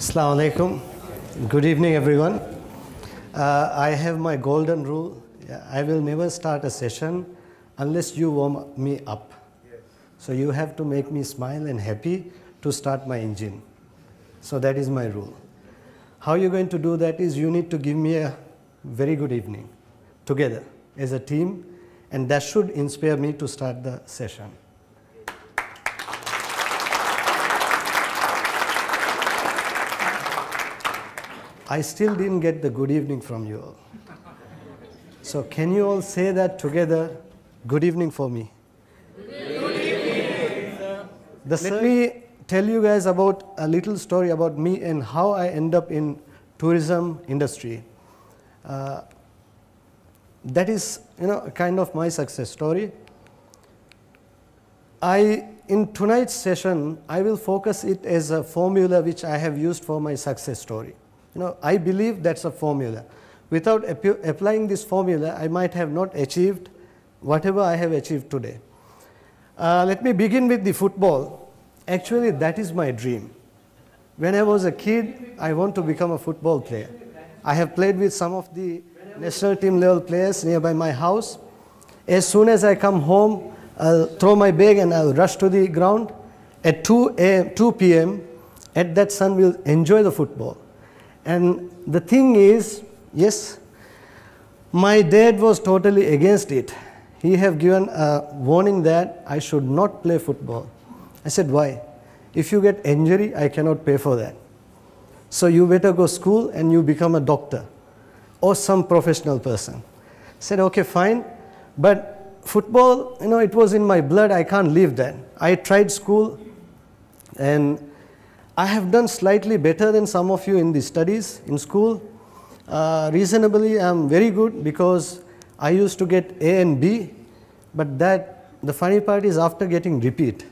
Assalamu alaikum. Good evening, everyone. Uh, I have my golden rule. I will never start a session unless you warm me up. So you have to make me smile and happy to start my engine. So that is my rule. How you're going to do that is you need to give me a very good evening together as a team and that should inspire me to start the session. I still didn't get the good evening from you all. So can you all say that together? Good evening for me. Evening, Let me tell you guys about a little story about me and how I end up in tourism industry. Uh, that is, you know, kind of my success story. I, in tonight's session, I will focus it as a formula which I have used for my success story. You know, I believe that's a formula. Without ap applying this formula, I might have not achieved whatever I have achieved today. Uh, let me begin with the football. Actually, that is my dream. When I was a kid, I want to become a football player. I have played with some of the national team level players nearby my house. As soon as I come home, I'll throw my bag and I'll rush to the ground. At 2, a, 2 p.m., at that sun, we'll enjoy the football. And the thing is, yes, my dad was totally against it. He have given a warning that I should not play football. I said, why? If you get injury, I cannot pay for that. So you better go school and you become a doctor or some professional person. I said, okay, fine. But football, you know, it was in my blood. I can't leave that. I tried school and I have done slightly better than some of you in the studies in school. Uh, reasonably, I am very good because I used to get A and B, but that the funny part is after getting repeat.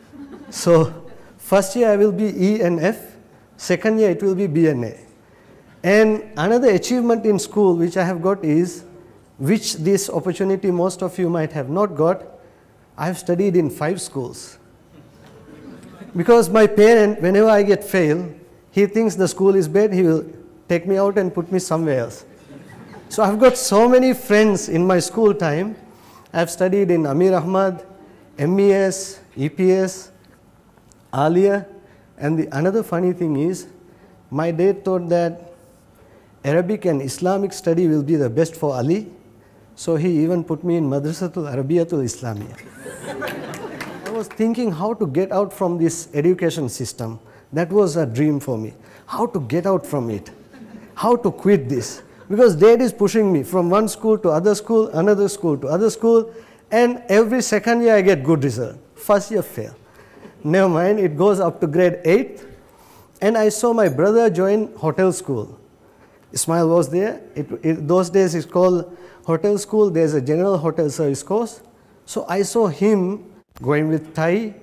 so, first year I will be E and F, second year it will be B and A. And another achievement in school which I have got is, which this opportunity most of you might have not got, I have studied in five schools because my parent, whenever I get fail, he thinks the school is bad, he will take me out and put me somewhere else. So I've got so many friends in my school time. I've studied in Amir Ahmad, MES, EPS, Alia, and the, another funny thing is, my dad thought that Arabic and Islamic study will be the best for Ali, so he even put me in Madrasatul Arabiyatul Islamiyah was thinking how to get out from this education system. That was a dream for me. How to get out from it? How to quit this? Because dad is pushing me from one school to other school, another school to other school, and every second year I get good result. First year fail. Never mind, it goes up to grade 8. And I saw my brother join hotel school. Ismail was there. It, it, those days it's called hotel school. There's a general hotel service course. So I saw him going with Thai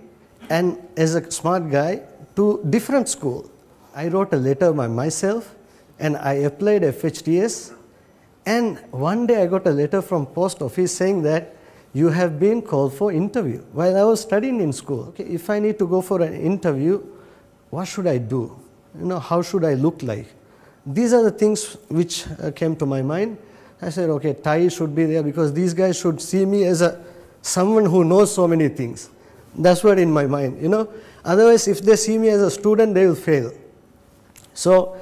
and as a smart guy to different school. I wrote a letter by myself and I applied FHTS and one day I got a letter from post office saying that you have been called for interview. While I was studying in school, okay, if I need to go for an interview, what should I do? You know, how should I look like? These are the things which uh, came to my mind. I said, okay, tie should be there because these guys should see me as a someone who knows so many things. That's what in my mind, you know. Otherwise, if they see me as a student, they will fail. So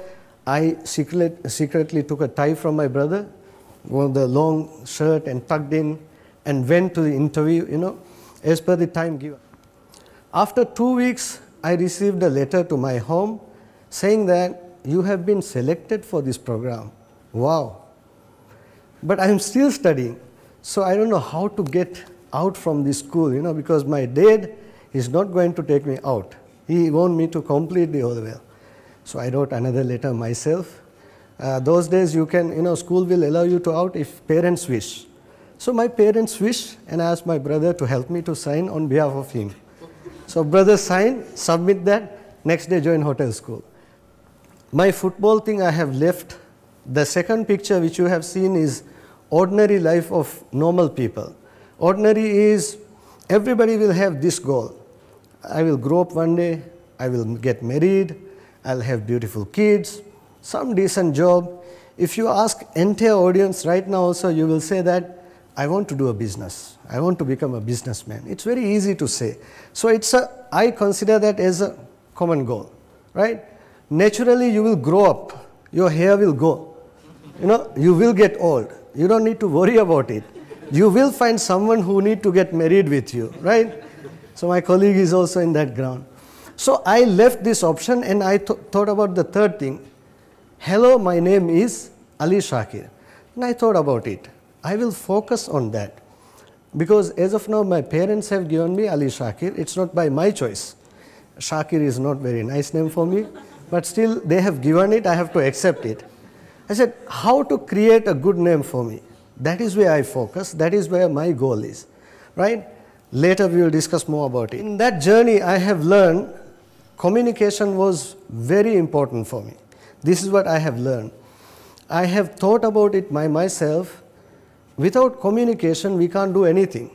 I secret, secretly took a tie from my brother, wore the long shirt and tucked in, and went to the interview, you know, as per the time given. After two weeks, I received a letter to my home saying that you have been selected for this program. Wow. But I am still studying, so I don't know how to get out from the school, you know, because my dad is not going to take me out. He wants me to complete the other well. So I wrote another letter myself. Uh, those days you can, you know, school will allow you to out if parents wish. So my parents wish and I asked my brother to help me to sign on behalf of him. So brother sign, submit that, next day join hotel school. My football thing I have left. The second picture which you have seen is ordinary life of normal people. Ordinary is everybody will have this goal. I will grow up one day, I will get married, I'll have beautiful kids, some decent job. If you ask entire audience right now also, you will say that I want to do a business. I want to become a businessman. It's very easy to say. So it's a, I consider that as a common goal, right? Naturally, you will grow up. Your hair will go. You know, you will get old. You don't need to worry about it you will find someone who need to get married with you, right? So my colleague is also in that ground. So I left this option and I th thought about the third thing. Hello, my name is Ali Shakir. And I thought about it. I will focus on that. Because as of now, my parents have given me Ali Shakir. It's not by my choice. Shakir is not very nice name for me. But still, they have given it. I have to accept it. I said, how to create a good name for me? That is where I focus, that is where my goal is, right? Later we will discuss more about it. In that journey, I have learned communication was very important for me. This is what I have learned. I have thought about it by myself. Without communication, we can't do anything.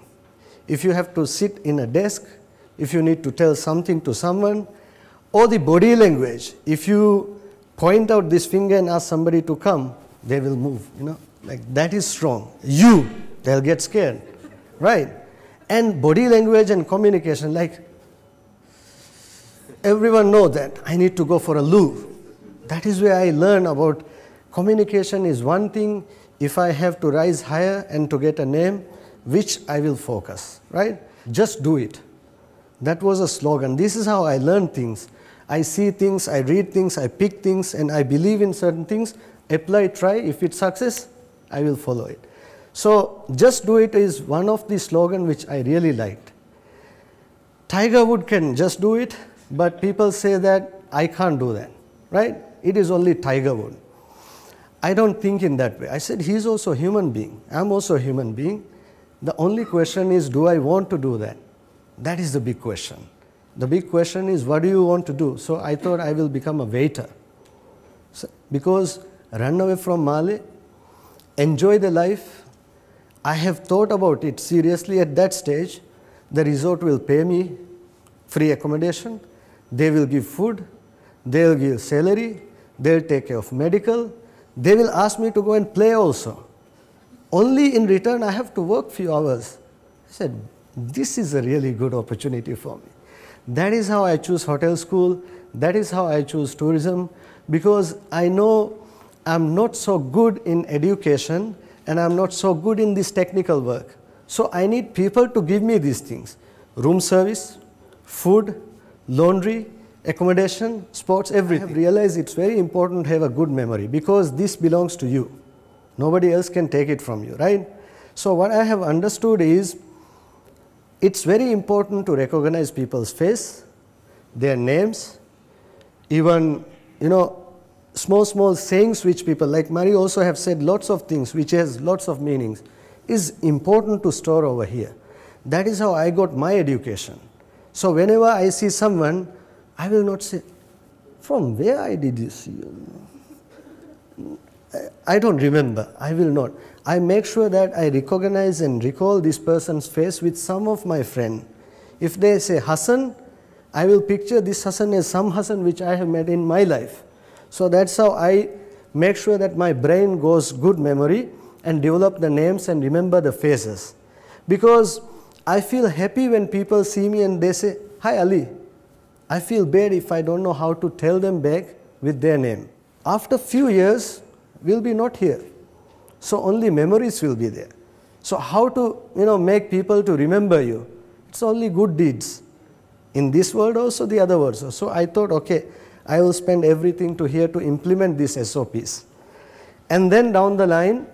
If you have to sit in a desk, if you need to tell something to someone, or the body language. If you point out this finger and ask somebody to come, they will move, you know like that is strong. You, they'll get scared, right? And body language and communication, like everyone know that I need to go for a loo. That is where I learn about communication is one thing if I have to rise higher and to get a name, which I will focus, right? Just do it. That was a slogan. This is how I learn things. I see things, I read things, I pick things, and I believe in certain things. Apply, try. If it's success, I will follow it. So, just do it is one of the slogan which I really liked. Tiger Wood can just do it, but people say that I can't do that, right? It is only Tiger Wood. I don't think in that way. I said he's also a human being. I'm also a human being. The only question is do I want to do that? That is the big question. The big question is what do you want to do? So I thought I will become a waiter. So, because run away from Mali, enjoy the life. I have thought about it seriously at that stage. The resort will pay me free accommodation, they will give food, they'll give salary, they'll take care of medical, they will ask me to go and play also. Only in return I have to work few hours. I said, this is a really good opportunity for me. That is how I choose hotel school, that is how I choose tourism because I know I'm not so good in education and I'm not so good in this technical work. So I need people to give me these things. Room service, food, laundry, accommodation, sports, everything. I have realized it's very important to have a good memory because this belongs to you. Nobody else can take it from you, right? So what I have understood is it's very important to recognize people's face, their names, even, you know, small, small sayings which people, like Mary also have said lots of things which has lots of meanings, is important to store over here. That is how I got my education. So whenever I see someone, I will not say, from where I did this? I don't remember. I will not. I make sure that I recognize and recall this person's face with some of my friend. If they say Hassan, I will picture this Hassan as some Hassan which I have met in my life. So that's how I make sure that my brain goes good memory and develop the names and remember the faces. Because I feel happy when people see me and they say, Hi Ali. I feel bad if I don't know how to tell them back with their name. After few years, we'll be not here. So only memories will be there. So how to you know make people to remember you? It's only good deeds. In this world also, the other world also. So I thought, okay, I will spend everything to here to implement these SOPs. And then down the line,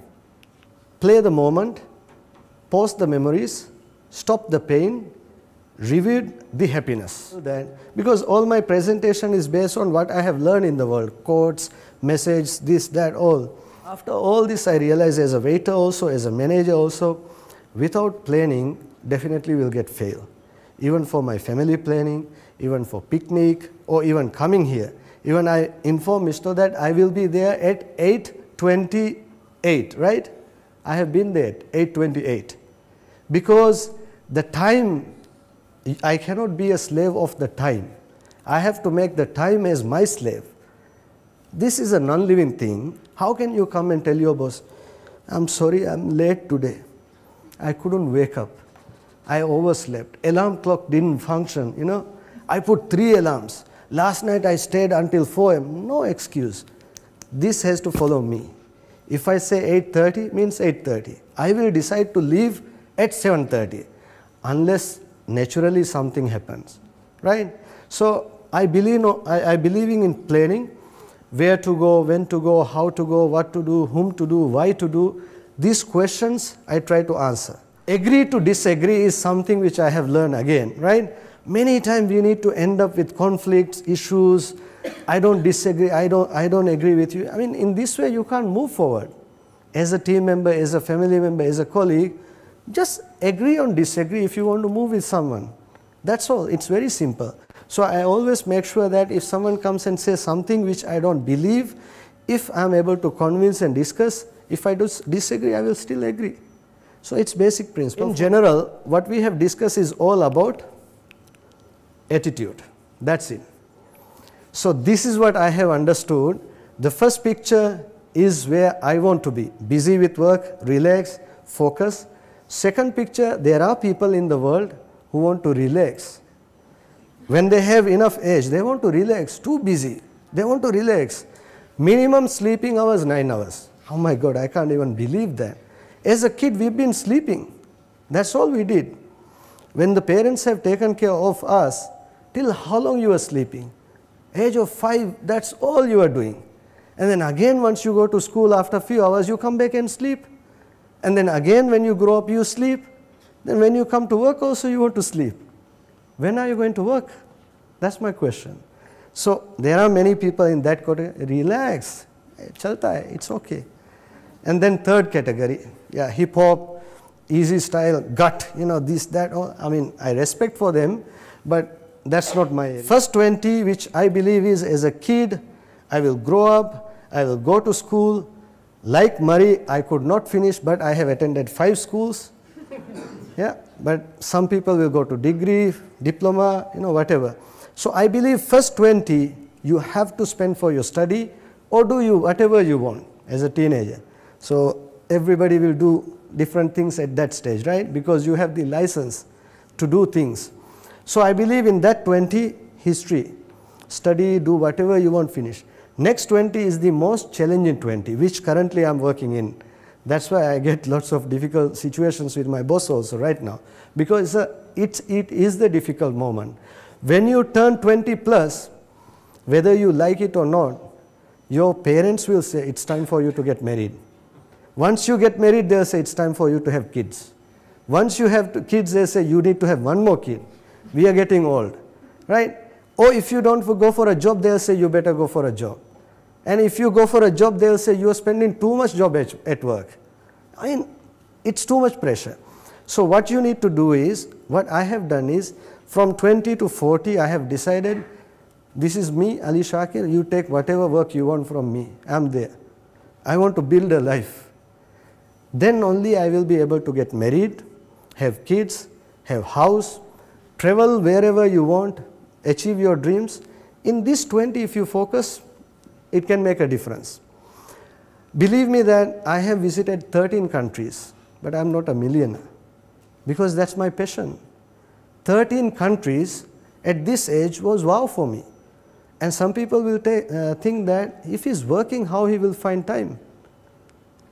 play the moment, pause the memories, stop the pain, review the happiness. Because all my presentation is based on what I have learned in the world, quotes, message, this, that, all. After all this, I realized as a waiter also, as a manager also, without planning, definitely will get fail even for my family planning, even for picnic, or even coming here. Even I inform Mr. that I will be there at 8.28, right? I have been there at 8.28. Because the time, I cannot be a slave of the time. I have to make the time as my slave. This is a non-living thing. How can you come and tell your boss, I'm sorry, I'm late today. I couldn't wake up. I overslept. Alarm clock didn't function, you know. I put three alarms. Last night I stayed until 4 am. No excuse. This has to follow me. If I say 8.30 means 8.30. I will decide to leave at 7.30 unless naturally something happens, right? So I believe, no, I, I believing in planning, where to go, when to go, how to go, what to do, whom to do, why to do. These questions I try to answer agree to disagree is something which I have learned again, right? Many times we need to end up with conflicts, issues. I don't disagree, I don't, I don't agree with you. I mean, in this way, you can't move forward. As a team member, as a family member, as a colleague, just agree or disagree if you want to move with someone. That's all, it's very simple. So I always make sure that if someone comes and says something which I don't believe, if I'm able to convince and discuss, if I disagree, I will still agree. So, its basic principle in general what we have discussed is all about attitude that is it. So, this is what I have understood the first picture is where I want to be busy with work, relax, focus. Second picture there are people in the world who want to relax. When they have enough age they want to relax too busy they want to relax minimum sleeping hours 9 hours. Oh my god I can't even believe that as a kid, we've been sleeping. That's all we did. When the parents have taken care of us, till how long you are sleeping? Age of five, that's all you are doing. And then again, once you go to school after a few hours, you come back and sleep. And then again, when you grow up, you sleep. Then when you come to work also, you want to sleep. When are you going to work? That's my question. So there are many people in that category. Relax, chalta hai, it's okay. And then third category, yeah, hip hop, easy style, gut, you know, this, that, all. I mean, I respect for them, but that's not my area. First 20, which I believe is as a kid, I will grow up, I will go to school. Like Murray, I could not finish, but I have attended five schools. yeah, but some people will go to degree, diploma, you know, whatever. So I believe first 20 you have to spend for your study or do you whatever you want as a teenager. So everybody will do different things at that stage, right? Because you have the license to do things. So I believe in that 20 history, study, do whatever you want finish. Next 20 is the most challenging 20, which currently I am working in. That's why I get lots of difficult situations with my boss also right now, because it's, a, it's it is the difficult moment. When you turn 20 plus, whether you like it or not, your parents will say it's time for you to get married. Once you get married, they'll say it's time for you to have kids. Once you have kids, they say you need to have one more kid. We are getting old, right? Or oh, if you don't go for a job, they'll say you better go for a job. And if you go for a job, they'll say you are spending too much job at, at work. I mean, it's too much pressure. So what you need to do is, what I have done is, from 20 to 40, I have decided, this is me, Ali Shakir, you take whatever work you want from me. I'm there. I want to build a life then only I will be able to get married, have kids, have house, travel wherever you want, achieve your dreams. In this 20 if you focus, it can make a difference. Believe me that I have visited 13 countries, but I am not a millionaire because that is my passion. 13 countries at this age was wow for me. And some people will uh, think that if he's working, how he will find time,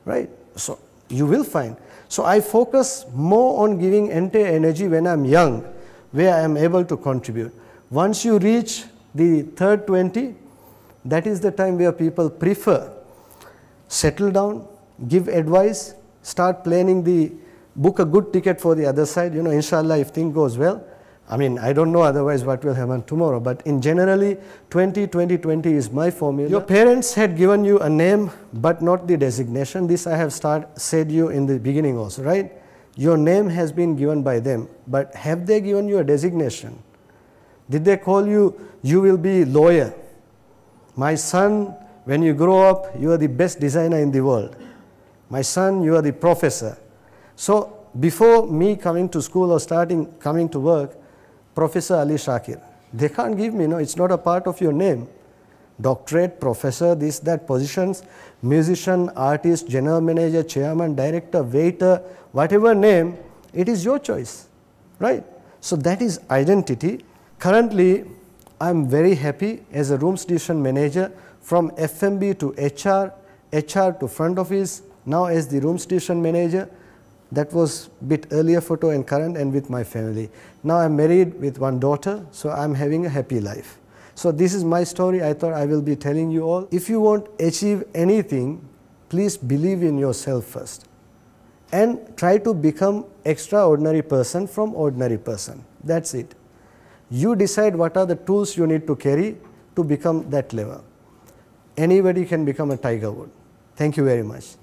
right? So, you will find. So I focus more on giving entire energy when I'm young, where I am able to contribute. Once you reach the third 20, that is the time where people prefer settle down, give advice, start planning the book a good ticket for the other side, you know, inshallah if thing goes well. I mean, I don't know otherwise what will happen tomorrow, but in generally 20, 20, 20 is my formula. Your parents had given you a name, but not the designation. This I have start, said you in the beginning also, right? Your name has been given by them, but have they given you a designation? Did they call you, you will be lawyer? My son, when you grow up, you are the best designer in the world. My son, you are the professor. So before me coming to school or starting coming to work, Professor Ali Shakir. They can't give me, no, it's not a part of your name. Doctorate, professor, this, that, positions, musician, artist, general manager, chairman, director, waiter, whatever name, it is your choice, right? So that is identity. Currently, I am very happy as a room station manager from FMB to HR, HR to front office, now as the room station manager, that was bit earlier photo and current and with my family. Now I'm married with one daughter, so I'm having a happy life. So this is my story. I thought I will be telling you all. If you want achieve anything, please believe in yourself first and try to become extraordinary person from ordinary person. That's it. You decide what are the tools you need to carry to become that level. Anybody can become a Tiger Wood. Thank you very much.